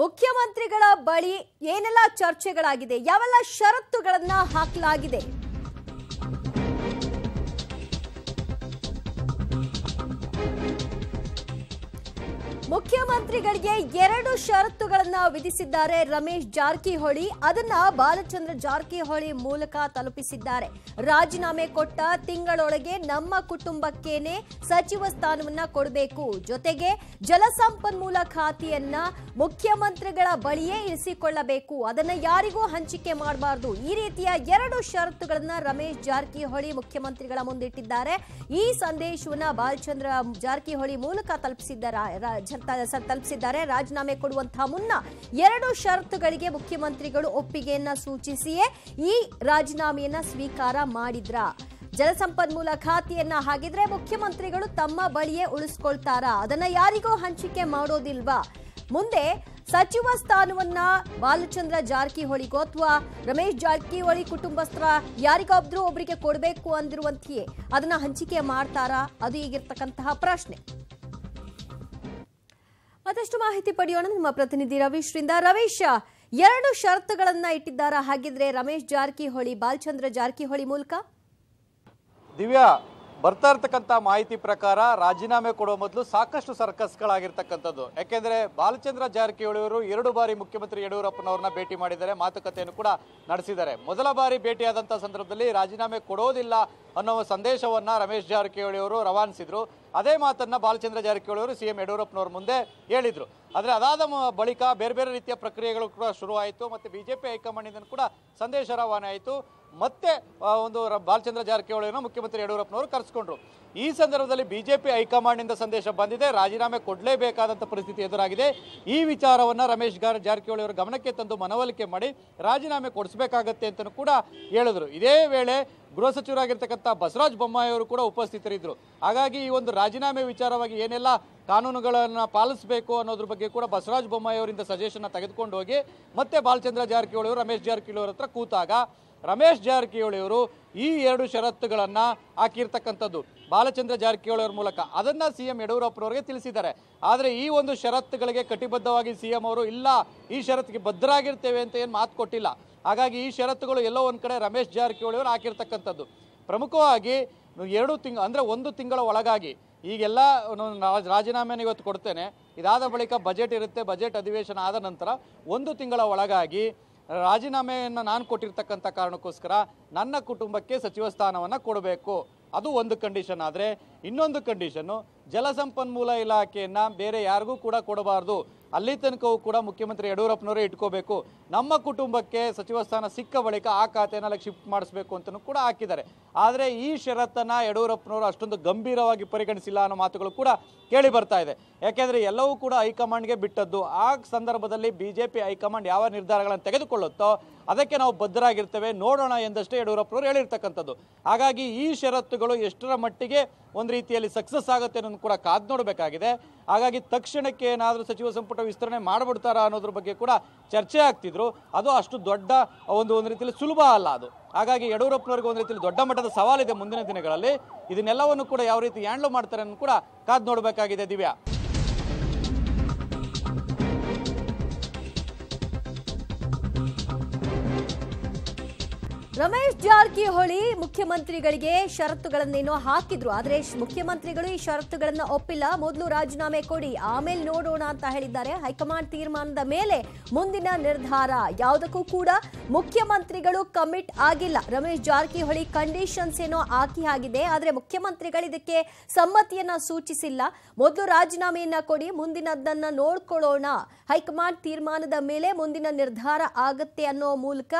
ಮುಖ್ಯಮಂತ್ರಿಗಳ ಬಳಿ ಏನೆಲ್ಲ ಚರ್ಚೆಗಳಾಗಿದೆ ಯಾವೆಲ್ಲ ಷರತ್ತುಗಳನ್ನ ಹಾಕಲಾಗಿದೆ ಮುಖ್ಯಮಂತ್ರಿಗಳಿಗೆ ಎರಡು ಷರತ್ತುಗಳನ್ನ ವಿಧಿಸಿದ್ದಾರೆ ರಮೇಶ್ ಜಾರಕಿಹೊಳಿ ಅದನ್ನ ಬಾಲಚಂದ್ರ ಜಾರಕಿಹೊಳಿ ಮೂಲಕ ತಲುಪಿಸಿದ್ದಾರೆ ರಾಜೀನಾಮೆ ಕೊಟ್ಟ ತಿಂಗಳೊಳಗೆ ನಮ್ಮ ಕುಟುಂಬಕ್ಕೇನೆ ಸಚಿವ ಸ್ಥಾನವನ್ನ ಕೊಡಬೇಕು ಜೊತೆಗೆ ಜಲಸಂಪನ್ಮೂಲ ಖಾತೆಯನ್ನ ಮುಖ್ಯಮಂತ್ರಿಗಳ ಬಳಿಯೇ ಇರಿಸಿಕೊಳ್ಳಬೇಕು ಅದನ್ನ ಯಾರಿಗೂ ಹಂಚಿಕೆ ಮಾಡಬಾರದು ಈ ರೀತಿಯ ಎರಡು ಷರತ್ತುಗಳನ್ನ ರಮೇಶ್ ಜಾರಕಿಹೊಳಿ ಮುಖ್ಯಮಂತ್ರಿಗಳ ಮುಂದಿಟ್ಟಿದ್ದಾರೆ ಈ ಸಂದೇಶವನ್ನ ಬಾಲಚಂದ್ರ ಜಾರಕಿಹೊಳಿ ಮೂಲಕ ತಲುಪಿಸಿದ್ದಾರೆ ತಲುಪಿಸಿದ್ದಾರೆ ರಾಜೀನಾಮೆ ಕೊಡುವಂತಹ ಮುನ್ನ ಎರಡು ಷರತ್ತುಗಳಿಗೆ ಮುಖ್ಯಮಂತ್ರಿಗಳು ಒಪ್ಪಿಗೆಯನ್ನ ಸೂಚಿಸಿಯೇ ಈ ರಾಜೀನಾಮೆಯನ್ನ ಸ್ವೀಕಾರ ಮಾಡಿದ್ರ ಜಲಸಂಪನ್ಮೂಲ ಖಾತೆಯನ್ನ ಹಾಗಿದ್ರೆ ಮುಖ್ಯಮಂತ್ರಿಗಳು ತಮ್ಮ ಬಳಿಯೇ ಉಳಿಸ್ಕೊಳ್ತಾರ ಅದನ್ನ ಯಾರಿಗೂ ಹಂಚಿಕೆ ಮಾಡೋದಿಲ್ವಾ ಮುಂದೆ ಸಚಿವ ಸ್ಥಾನವನ್ನ ಬಾಲಚಂದ್ರ ಜಾರಕಿಹೊಳಿಗೋ ಅಥವಾ ರಮೇಶ್ ಜಾರಕಿಹೊಳಿ ಕುಟುಂಬಸ್ಥರ ಯಾರಿಗೊಬ್ರು ಒಬ್ಬರಿಗೆ ಕೊಡಬೇಕು ಅಂದಿರುವಂತೆಯೇ ಅದನ್ನ ಹಂಚಿಕೆ ಮಾಡ್ತಾರಾ ಅದು ಈಗಿರ್ತಕ್ಕಂತಹ ಪ್ರಶ್ನೆ ಮತ್ತಷ್ಟು ಮಾಹಿತಿ ಪಡೆಯೋಣ ನಮ್ಮ ಪ್ರತಿನಿಧಿ ರಿಂದ ರವೀಶ್ ಎರಡು ಷರತ್ತುಗಳನ್ನ ಇಟ್ಟಿದ್ದಾರಾ ಹಾಗಿದ್ರೆ ರಮೇಶ್ ಜಾರಕಿಹೊಳಿ ಬಾಲಚಂದ್ರ ಜಾರಕಿಹೊಳಿ ಮೂಲಕ ದಿವ್ಯಾ ಬರ್ತಾ ಇರ್ತಕ್ಕಂಥ ಮಾಹಿತಿ ಪ್ರಕಾರ ರಾಜೀನಾಮೆ ಕೊಡುವ ಮೊದಲು ಸಾಕಷ್ಟು ಸರ್ಕಸ್ಗಳಾಗಿರ್ತಕ್ಕಂಥದ್ದು ಯಾಕೆಂದರೆ ಬಾಲಚಂದ್ರ ಜಾರಕಿಹೊಳಿಯವರು ಎರಡು ಬಾರಿ ಮುಖ್ಯಮಂತ್ರಿ ಯಡಿಯೂರಪ್ಪನವ್ರನ್ನ ಭೇಟಿ ಮಾಡಿದ್ದಾರೆ ಮಾತುಕತೆಯನ್ನು ಕೂಡ ನಡೆಸಿದ್ದಾರೆ ಮೊದಲ ಬಾರಿ ಭೇಟಿಯಾದಂಥ ಸಂದರ್ಭದಲ್ಲಿ ರಾಜೀನಾಮೆ ಕೊಡೋದಿಲ್ಲ ಅನ್ನೋ ಸಂದೇಶವನ್ನು ರಮೇಶ್ ಜಾರಕಿಹೊಳಿ ಅವರು ರವಾನಿಸಿದರು ಅದೇ ಮಾತನ್ನು ಬಾಲಚಂದ್ರ ಜಾರಕಿಹೊಳಿಯವರು ಸಿ ಎಂ ಯಡಿಯೂರಪ್ಪನವ್ರ ಮುಂದೆ ಹೇಳಿದರು ಆದರೆ ಅದಾದ ಬಳಿಕ ಬೇರೆ ಬೇರೆ ರೀತಿಯ ಪ್ರಕ್ರಿಯೆಗಳು ಕೂಡ ಶುರುವಾಯಿತು ಮತ್ತು ಬಿ ಜೆ ಪಿ ಕೂಡ ಸಂದೇಶ ರವಾನೆ ಆಯಿತು ಮತ್ತೆ ಒಂದು ಬಾಲಚಂದ್ರ ಜಾರಕಿಹೊಳಿಯನ್ನು ಮುಖ್ಯಮಂತ್ರಿ ಯಡಿಯೂರಪ್ಪನವರು ಕರೆಸ್ಕೊಂಡ್ರು ಈ ಸಂದರ್ಭದಲ್ಲಿ ಬಿಜೆಪಿ ಹೈಕಮಾಂಡ್ನಿಂದ ಸಂದೇಶ ಬಂದಿದೆ ರಾಜೀನಾಮೆ ಕೊಡಲೇಬೇಕಾದಂಥ ಪರಿಸ್ಥಿತಿ ಎದುರಾಗಿದೆ ಈ ವಿಚಾರವನ್ನು ರಮೇಶ್ ಗಾರ್ ಜಾರಕಿಹೊಳಿ ಅವರ ಗಮನಕ್ಕೆ ತಂದು ಮನವೊಲಿಕೆ ಮಾಡಿ ರಾಜೀನಾಮೆ ಕೊಡಿಸಬೇಕಾಗತ್ತೆ ಅಂತಲೂ ಕೂಡ ಹೇಳಿದ್ರು ಇದೇ ವೇಳೆ ಗೃಹ ಸಚಿವರಾಗಿರ್ತಕ್ಕಂಥ ಬಸವರಾಜ ಬೊಮ್ಮಾಯಿಯವರು ಕೂಡ ಉಪಸ್ಥಿತರಿದ್ದರು ಹಾಗಾಗಿ ಈ ಒಂದು ರಾಜೀನಾಮೆ ವಿಚಾರವಾಗಿ ಏನೆಲ್ಲ ಕಾನೂನುಗಳನ್ನು ಪಾಲಿಸಬೇಕು ಅನ್ನೋದ್ರ ಬಗ್ಗೆ ಕೂಡ ಬಸವರಾಜ ಬೊಮ್ಮಾಯಿ ಅವರಿಂದ ಸಜೆಷನ್ನ ತೆಗೆದುಕೊಂಡು ಹೋಗಿ ಮತ್ತೆ ಬಾಲಚಂದ್ರ ಜಾರಕಿಹೊಳಿ ಅವರು ರಮೇಶ್ ಜಾರಕಿಹೊಳಿ ಅವರ ಹತ್ರ ಕೂತಾಗ ರಮೇಶ್ ಜಾರಕಿಹೊಳಿ ಅವರು ಈ ಎರಡು ಷರತ್ತುಗಳನ್ನು ಹಾಕಿರ್ತಕ್ಕಂಥದ್ದು ಬಾಲಚಂದ್ರ ಜಾರಕಿಹೊಳಿ ಅವರ ಮೂಲಕ ಅದನ್ನು ಸಿ ಎಂ ಯಡಿಯೂರಪ್ಪನವರಿಗೆ ತಿಳಿಸಿದ್ದಾರೆ ಆದರೆ ಈ ಒಂದು ಷರತ್ತುಗಳಿಗೆ ಕಟಿಬದ್ಧವಾಗಿ ಸಿ ಎಂ ಅವರು ಇಲ್ಲ ಈ ಷರತ್ತಿಗೆ ಬದ್ಧರಾಗಿರ್ತೇವೆ ಅಂತ ಏನು ಮಾತು ಕೊಟ್ಟಿಲ್ಲ ಹಾಗಾಗಿ ಈ ಷರತ್ತುಗಳು ಎಲ್ಲೋ ಒಂದು ಕಡೆ ರಮೇಶ್ ಜಾರಕಿಹೊಳಿ ಅವರು ಹಾಕಿರ್ತಕ್ಕಂಥದ್ದು ಪ್ರಮುಖವಾಗಿ ಎರಡು ತಿಂಗ್ ಅಂದರೆ ಒಂದು ತಿಂಗಳ ಒಳಗಾಗಿ ಈಗೆಲ್ಲ ರಾಜೀನಾಮೆನ ಇವತ್ತು ಕೊಡ್ತೇನೆ ಇದಾದ ಬಳಿಕ ಬಜೆಟ್ ಇರುತ್ತೆ ಬಜೆಟ್ ಅಧಿವೇಶನ ಆದ ನಂತರ ಒಂದು ತಿಂಗಳ ಒಳಗಾಗಿ ರಾಜೀನಾಮೆಯನ್ನು ನಾನು ಕೊಟ್ಟಿರ್ತಕ್ಕಂಥ ಕಾರಣಕ್ಕೋಸ್ಕರ ನನ್ನ ಕುಟುಂಬಕ್ಕೆ ಸಚಿವ ಸ್ಥಾನವನ್ನು ಕೊಡಬೇಕು ಅದು ಒಂದು ಕಂಡೀಷನ್ ಆದರೆ ಇನ್ನೊಂದು ಕಂಡೀಷನ್ನು ಜಲಸಂಪನ್ಮೂಲ ಇಲಾಖೆಯನ್ನು ಬೇರೆ ಯಾರಿಗೂ ಕೂಡ ಕೊಡಬಾರ್ದು ಅಲ್ಲಿ ತನಕವೂ ಕೂಡ ಮುಖ್ಯಮಂತ್ರಿ ಯಡಿಯೂರಪ್ಪನವರೇ ಇಟ್ಕೋಬೇಕು ನಮ್ಮ ಕುಟುಂಬಕ್ಕೆ ಸಚಿವ ಸ್ಥಾನ ಸಿಕ್ಕ ಬಳಿಕ ಆ ಖಾತೆಯನ್ನು ಅಲ್ಲಿಗೆ ಶಿಫ್ಟ್ ಮಾಡಿಸ್ಬೇಕು ಅಂತಲೂ ಕೂಡ ಹಾಕಿದ್ದಾರೆ ಆದರೆ ಈ ಷರತ್ತನ್ನು ಯಡಿಯೂರಪ್ಪನವರು ಅಷ್ಟೊಂದು ಗಂಭೀರವಾಗಿ ಪರಿಗಣಿಸಿಲ್ಲ ಅನ್ನೋ ಮಾತುಗಳು ಕೂಡ ಕೇಳಿ ಬರ್ತಾ ಇದೆ ಯಾಕೆಂದರೆ ಎಲ್ಲವೂ ಕೂಡ ಹೈಕಮಾಂಡ್ಗೆ ಬಿಟ್ಟದ್ದು ಆ ಸಂದರ್ಭದಲ್ಲಿ ಬಿ ಜೆ ಪಿ ಹೈಕಮಾಂಡ್ ಯಾವ ನಿರ್ಧಾರಗಳನ್ನು ತೆಗೆದುಕೊಳ್ಳುತ್ತೋ ಅದಕ್ಕೆ ನಾವು ಬದ್ಧರಾಗಿರ್ತೇವೆ ನೋಡೋಣ ಎಂದಷ್ಟೇ ಯಡಿಯೂರಪ್ಪನವರು ಹೇಳಿರ್ತಕ್ಕಂಥದ್ದು ಹಾಗಾಗಿ ಈ ಷರತ್ತುಗಳು ಎಷ್ಟರ ಮಟ್ಟಿಗೆ ಒಂದು ರೀತಿಯಲ್ಲಿ ಸಕ್ಸಸ್ ಆಗುತ್ತೆ ಅನ್ನೋದು ಕೂಡ ಕಾದ್ ನೋಡಬೇಕಾಗಿದೆ ಹಾಗಾಗಿ ತಕ್ಷಣಕ್ಕೆ ಏನಾದರೂ ಸಚಿವ ಸಂಪುಟ ವಿಸ್ತರಣೆ ಮಾಡಿಬಿಡ್ತಾರಾ ಅನ್ನೋದ್ರ ಬಗ್ಗೆ ಕೂಡ ಚರ್ಚೆ ಆಗ್ತಿದ್ರು ಅದು ಅಷ್ಟು ದೊಡ್ಡ ಒಂದು ಒಂದು ರೀತಿಯಲ್ಲಿ ಸುಲಭ ಅಲ್ಲ ಅದು ಹಾಗಾಗಿ ಯಡಿಯೂರಪ್ಪನವರಿಗೆ ಒಂದು ರೀತಿಯಲ್ಲಿ ದೊಡ್ಡ ಮಟ್ಟದ ಸವಾಲಿದೆ ಮುಂದಿನ ದಿನಗಳಲ್ಲಿ ಇದನ್ನೆಲ್ಲವನ್ನು ಕೂಡ ಯಾವ ರೀತಿ ಹ್ಯಾಂಡ್ಲ್ ಮಾಡ್ತಾರೆ ಅನ್ನೋ ಕೂಡ ಕಾದ್ ನೋಡಬೇಕಾಗಿದೆ ದಿವ್ಯಾ ರಮೇಶ್ ಜಾರಕಿಹೊಳಿ ಮುಖ್ಯಮಂತ್ರಿಗಳಿಗೆ ಷರತ್ತುಗಳನ್ನೇನೋ ಹಾಕಿದ್ರು ಆದರೆ ಮುಖ್ಯಮಂತ್ರಿಗಳು ಈ ಷರತ್ತುಗಳನ್ನು ಒಪ್ಪಿಲ್ಲ ಮೊದಲು ರಾಜೀನಾಮೆ ಕೊಡಿ ಆಮೇಲೆ ನೋಡೋಣ ಅಂತ ಹೇಳಿದ್ದಾರೆ ಹೈಕಮಾಂಡ್ ತೀರ್ಮಾನದ ಮೇಲೆ ಮುಂದಿನ ನಿರ್ಧಾರ ಯಾವುದಕ್ಕೂ ಕೂಡ ಮುಖ್ಯಮಂತ್ರಿಗಳು ಕಮಿಟ್ ಆಗಿಲ್ಲ ರಮೇಶ್ ಜಾರಕಿಹೊಳಿ ಕಂಡೀಷನ್ಸ್ ಏನೋ ಹಾಕಿ ಆಗಿದೆ ಆದರೆ ಮುಖ್ಯಮಂತ್ರಿಗಳು ಇದಕ್ಕೆ ಸಮ್ಮತಿಯನ್ನ ಸೂಚಿಸಿಲ್ಲ ಮೊದಲು ರಾಜೀನಾಮೆಯನ್ನ ಕೊಡಿ ಮುಂದಿನದನ್ನ ನೋಡ್ಕೊಳ್ಳೋಣ ಹೈಕಮಾಂಡ್ ತೀರ್ಮಾನದ ಮೇಲೆ ಮುಂದಿನ ನಿರ್ಧಾರ ಆಗುತ್ತೆ ಅನ್ನೋ ಮೂಲಕ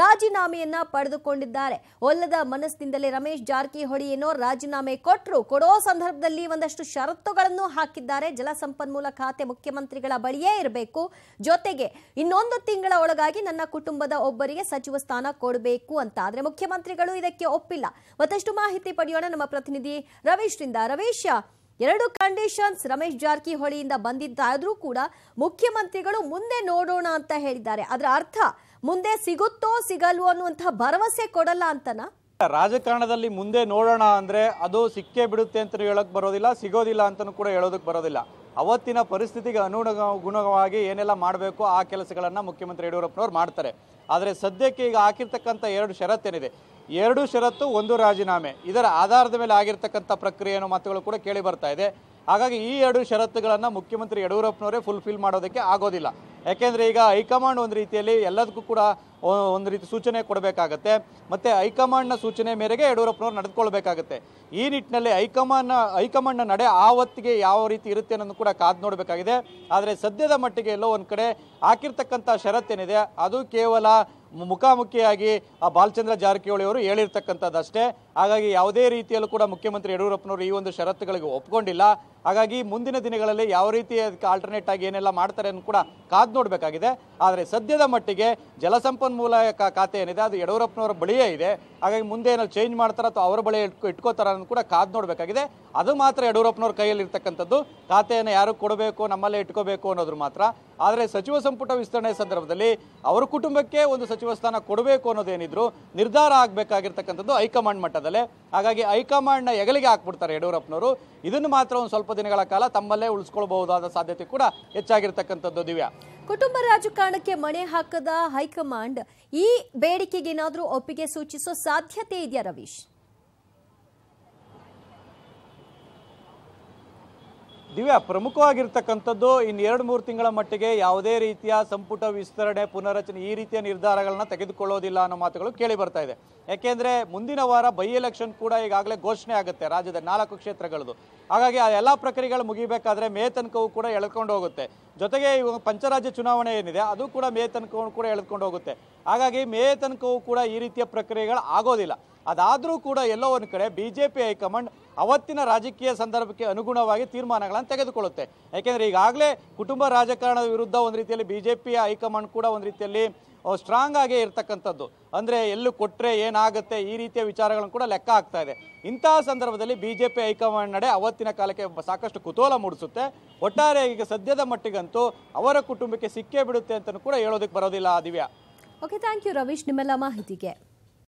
ರಾಜೀನಾಮೆಯನ್ನ ಪಡೆದುಕೊಂಡಿದ್ದಾರೆ ಒಲ್ಲದ ಮನಸ್ಸಿನಿಂದಲೇ ರಮೇಶ್ ಜಾರಕಿಹೊಳಿ ಏನೋ ರಾಜೀನಾಮೆ ಕೊಟ್ಟರು ಕೊಡೋ ಸಂದರ್ಭದಲ್ಲಿ ಒಂದಷ್ಟು ಷರತ್ತುಗಳನ್ನು ಹಾಕಿದ್ದಾರೆ ಜಲಸಂಪನ್ಮೂಲ ಖಾತೆ ಮುಖ್ಯಮಂತ್ರಿಗಳ ಬಳಿಯೇ ಇರಬೇಕು ಜೊತೆಗೆ ಇನ್ನೊಂದು ತಿಂಗಳ ಒಳಗಾಗಿ ನನ್ನ ಕುಟುಂಬದ ಒಬ್ಬರಿಗೆ ಸಚಿವ ಸ್ಥಾನ ಕೊಡಬೇಕು ಅಂತ ಆದರೆ ಮುಖ್ಯಮಂತ್ರಿಗಳು ಇದಕ್ಕೆ ಒಪ್ಪಿಲ್ಲ ಮತ್ತಷ್ಟು ಮಾಹಿತಿ ಪಡೆಯೋಣ ನಮ್ಮ ಪ್ರತಿನಿಧಿ ರವೀಶ್ರಿಂದ ರವೀಶ್ ಎರಡು ಕಂಡೀಷನ್ಸ್ ರಮೇಶ್ ಜಾರಕಿಹೊಳಿಯಿಂದ ಬಂದಿದ್ದಾದರೂ ಕೂಡ ಮುಖ್ಯಮಂತ್ರಿಗಳು ಮುಂದೆ ನೋಡೋಣ ಅಂತ ಹೇಳಿದ್ದಾರೆ ಅದರ ಅರ್ಥ ಮುಂದೆ ಸಿಗುತ್ತೋ ಸಿಗಲ್ವೋ ಅನ್ನುವಂತಹ ಭರವಸೆ ಕೊಡಲ್ಲ ಅಂತನಾ ರಾಜಕಾರಣದಲ್ಲಿ ಮುಂದೆ ನೋಡೋಣ ಅಂದ್ರೆ ಅದು ಸಿಕ್ಕೇ ಬಿಡುತ್ತೆ ಅಂತ ಹೇಳಕ್ ಬರೋದಿಲ್ಲ ಸಿಗೋದಿಲ್ಲ ಅಂತಲೂ ಕೂಡ ಹೇಳೋದಕ್ ಬರೋದಿಲ್ಲ ಅವತ್ತಿನ ಪರಿಸ್ಥಿತಿಗೆ ಅನುಗುಣವಾಗಿ ಏನೆಲ್ಲ ಮಾಡಬೇಕು ಆ ಕೆಲಸಗಳನ್ನ ಮುಖ್ಯಮಂತ್ರಿ ಯಡಿಯೂರಪ್ಪನವ್ರು ಮಾಡ್ತಾರೆ ಆದರೆ ಸದ್ಯಕ್ಕೆ ಈಗ ಹಾಕಿರ್ತಕ್ಕಂಥ ಎರಡು ಷರತ್ತೇನಿದೆ ಎರಡು ಷರತ್ತು ಒಂದು ರಾಜೀನಾಮೆ ಇದರ ಆಧಾರದ ಮೇಲೆ ಆಗಿರ್ತಕ್ಕಂಥ ಪ್ರಕ್ರಿಯೆಯನ್ನು ಮಾತುಗಳು ಕೂಡ ಕೇಳಿ ಬರ್ತಾ ಇದೆ ಹಾಗಾಗಿ ಈ ಎರಡು ಷರತ್ತುಗಳನ್ನು ಮುಖ್ಯಮಂತ್ರಿ ಯಡಿಯೂರಪ್ಪನವರೇ ಫುಲ್ಫಿಲ್ ಮಾಡೋದಕ್ಕೆ ಆಗೋದಿಲ್ಲ ಯಾಕೆಂದರೆ ಈಗ ಹೈಕಮಾಂಡ್ ಒಂದು ರೀತಿಯಲ್ಲಿ ಎಲ್ಲದಕ್ಕೂ ಕೂಡ ಒಂದು ರೀತಿ ಸೂಚನೆ ಕೊಡಬೇಕಾಗತ್ತೆ ಮತ್ತು ಹೈಕಮಾಂಡ್ನ ಸೂಚನೆ ಮೇರೆಗೆ ಯಡಿಯೂರಪ್ಪನವ್ರು ನಡೆದುಕೊಳ್ಬೇಕಾಗತ್ತೆ ಈ ನಿಟ್ಟಿನಲ್ಲಿ ಹೈಕಮಾಂಡ್ನ ಹೈಕಮಾಂಡ್ನ ನಡೆ ಆ ಹೊತ್ತಿಗೆ ಯಾವ ರೀತಿ ಇರುತ್ತೆ ಅನ್ನೋದು ಕೂಡ ಕಾದು ನೋಡಬೇಕಾಗಿದೆ ಆದರೆ ಸದ್ಯದ ಮಟ್ಟಿಗೆ ಎಲ್ಲೋ ಒಂದು ಕಡೆ ಹಾಕಿರ್ತಕ್ಕಂಥ ಷರತ್ತೇನಿದೆ ಅದು ಕೇವಲ ಮುಖಾಮುಖಿಯಾಗಿ ಆ ಬಾಲಚಂದ್ರ ಜಾರಕಿಹೊಳಿ ಅವರು ಅಷ್ಟೇ ಹಾಗಾಗಿ ಯಾವುದೇ ರೀತಿಯಲ್ಲೂ ಕೂಡ ಮುಖ್ಯಮಂತ್ರಿ ಯಡಿಯೂರಪ್ಪನವರು ಈ ಒಂದು ಷರತ್ತುಗಳಿಗೆ ಒಪ್ಕೊಂಡಿಲ್ಲ ಹಾಗಾಗಿ ಮುಂದಿನ ದಿನಗಳಲ್ಲಿ ಯಾವ ರೀತಿ ಅದಕ್ಕೆ ಆಲ್ಟರ್ನೇಟ್ ಆಗಿ ಏನೆಲ್ಲ ಮಾಡ್ತಾರೆ ಅನ್ನೋ ಕೂಡ ಕಾದು ನೋಡಬೇಕಾಗಿದೆ ಆದರೆ ಸದ್ಯದ ಮಟ್ಟಿಗೆ ಜಲಸಂಪನ್ಮೂಲ ಖಾತೆ ಏನಿದೆ ಅದು ಯಡಿಯೂರಪ್ಪನವರ ಬಳಿಯೇ ಇದೆ ಹಾಗಾಗಿ ಮುಂದೆ ಏನಾದ್ರು ಚೇಂಜ್ ಮಾಡ್ತಾರೆ ಅಥವಾ ಅವರ ಬಳಿ ಇಟ್ಕೊ ಇಟ್ಕೋತಾರ ಅನ್ನೋದು ಕೂಡ ಕಾದು ನೋಡಬೇಕಾಗಿದೆ ಅದು ಮಾತ್ರ ಯಡಿಯೂರಪ್ಪನವ್ರ ಕೈಯಲ್ಲಿ ಇರ್ತಕ್ಕಂಥದ್ದು ಖಾತೆಯನ್ನು ಯಾರು ಕೊಡಬೇಕು ನಮ್ಮಲ್ಲೇ ಇಟ್ಕೋಬೇಕು ಅನ್ನೋದ್ರ ಮಾತ್ರ ಆದರೆ ಸಚಿವ ಸಂಪುಟ ವಿಸ್ತರಣೆ ಸಂದರ್ಭದಲ್ಲಿ ಅವರ ಕುಟುಂಬಕ್ಕೆ ಒಂದು ಸಚಿವ ಸ್ಥಾನ ಕೊಡಬೇಕು ಅನ್ನೋದೇನಿದ್ರು ನಿರ್ಧಾರ ಆಗಬೇಕಾಗಿರ್ತಕ್ಕಂಥದ್ದು ಹೈಕಮಾಂಡ್ ಮಟ್ಟದಲ್ಲೇ ಹಾಗಾಗಿ ಹೈಕಮಾಂಡ್ನ ಹೆಗಲಿಗೆ ಹಾಕ್ಬಿಡ್ತಾರೆ ಯಡಿಯೂರಪ್ಪನವರು ಇದನ್ನು ಮಾತ್ರ ಒಂದು ಸ್ವಲ್ಪ ಸ್ವಲ್ಪ ದಿನಗಳ ಕಾಲ ತಮ್ಮಲ್ಲೇ ಉಳಿಸ್ಕೊಳ್ಬಹುದಾದ ಸಾಧ್ಯತೆ ಕೂಡ ಹೆಚ್ಚಾಗಿರ್ತಕ್ಕಂಥದ್ದು ದಿವ್ಯಾ ಕುಟುಂಬ ರಾಜಕಾರಣಕ್ಕೆ ಮಣೆ ಹಾಕದ ಹೈಕಮಾಂಡ್ ಈ ಬೇಡಿಕೆಗೆ ಏನಾದರೂ ಒಪ್ಪಿಗೆ ಸೂಚಿಸೋ ಸಾಧ್ಯತೆ ಇದೆಯಾ ರವೀಶ್ ದಿವ್ಯಾ ಪ್ರಮುಖವಾಗಿರ್ತಕ್ಕಂಥದ್ದು ಇನ್ನು ಎರಡು ಮೂರು ತಿಂಗಳ ಮಟ್ಟಿಗೆ ಯಾವುದೇ ರೀತಿಯ ಸಂಪುಟ ವಿಸ್ತರಣೆ ಪುನರಚನೆ ಈ ರೀತಿಯ ನಿರ್ಧಾರಗಳನ್ನ ತೆಗೆದುಕೊಳ್ಳೋದಿಲ್ಲ ಅನ್ನೋ ಮಾತುಗಳು ಕೇಳಿ ಬರ್ತಾ ಇದೆ ಯಾಕೆಂದ್ರೆ ಮುಂದಿನ ವಾರ ಬೈ ಎಲೆಕ್ಷನ್ ಕೂಡ ಈಗಾಗಲೇ ಘೋಷಣೆ ಆಗುತ್ತೆ ರಾಜ್ಯದ ನಾಲ್ಕು ಕ್ಷೇತ್ರಗಳದ್ದು ಹಾಗಾಗಿ ಆ ಎಲ್ಲ ಪ್ರಕ್ರಿಯೆಗಳು ಮುಗಿಬೇಕಾದ್ರೆ ಮೇ ತನಕವೂ ಕೂಡ ಎಳ್ಕೊಂಡು ಹೋಗುತ್ತೆ ಜೊತೆಗೆ ಇವಾಗ ಪಂಚರಾಜ್ಯ ಚುನಾವಣೆ ಏನಿದೆ ಅದು ಕೂಡ ಮೇ ತನಕವೂ ಕೂಡ ಎಳೆದುಕೊಂಡು ಹೋಗುತ್ತೆ ಹಾಗಾಗಿ ಮೇ ತನಕವೂ ಕೂಡ ಈ ರೀತಿಯ ಪ್ರಕ್ರಿಯೆಗಳು ಆಗೋದಿಲ್ಲ ಅದಾದರೂ ಕೂಡ ಎಲ್ಲೋ ಒಂದು ಕಡೆ ಬಿ ಜೆ ಪಿ ಹೈಕಮಾಂಡ್ ಅವತ್ತಿನ ರಾಜಕೀಯ ಸಂದರ್ಭಕ್ಕೆ ಅನುಗುಣವಾಗಿ ತೀರ್ಮಾನಗಳನ್ನು ತೆಗೆದುಕೊಳ್ಳುತ್ತೆ ಯಾಕೆಂದರೆ ಈಗಾಗಲೇ ಕುಟುಂಬ ರಾಜಕಾರಣದ ವಿರುದ್ಧ ಒಂದು ರೀತಿಯಲ್ಲಿ ಬಿ ಜೆ ಪಿ ಹೈಕಮಾಂಡ್ ಕೂಡ ಒಂದು ರೀತಿಯಲ್ಲಿ ಸ್ಟ್ರಾಂಗ್ ಆಗಿ ಇರತಕ್ಕಂಥದ್ದು ಅಂದರೆ ಎಲ್ಲೂ ಕೊಟ್ಟರೆ ಏನಾಗುತ್ತೆ ಈ ರೀತಿಯ ವಿಚಾರಗಳನ್ನು ಕೂಡ ಲೆಕ್ಕ ಆಗ್ತಾ ಇದೆ ಇಂತಹ ಸಂದರ್ಭದಲ್ಲಿ ಬಿ ಜೆ ಪಿ ಹೈಕಮಾಂಡ್ ನಡೆ ಅವತ್ತಿನ ಕಾಲಕ್ಕೆ ಸಾಕಷ್ಟು ಕುತೂಹಲ ಮೂಡಿಸುತ್ತೆ ಒಟ್ಟಾರೆ ಈಗ ಸದ್ಯದ ಮಟ್ಟಿಗಂತೂ ಅವರ ಕುಟುಂಬಕ್ಕೆ ಸಿಕ್ಕೇ ಬಿಡುತ್ತೆ ಅಂತಲೂ ಕೂಡ ಹೇಳೋದಕ್ಕೆ ಬರೋದಿಲ್ಲ Divya okay thank you Ravish ನಿಮ್ಮೆಲ್ಲ ಮಾಹಿತಿಗೆ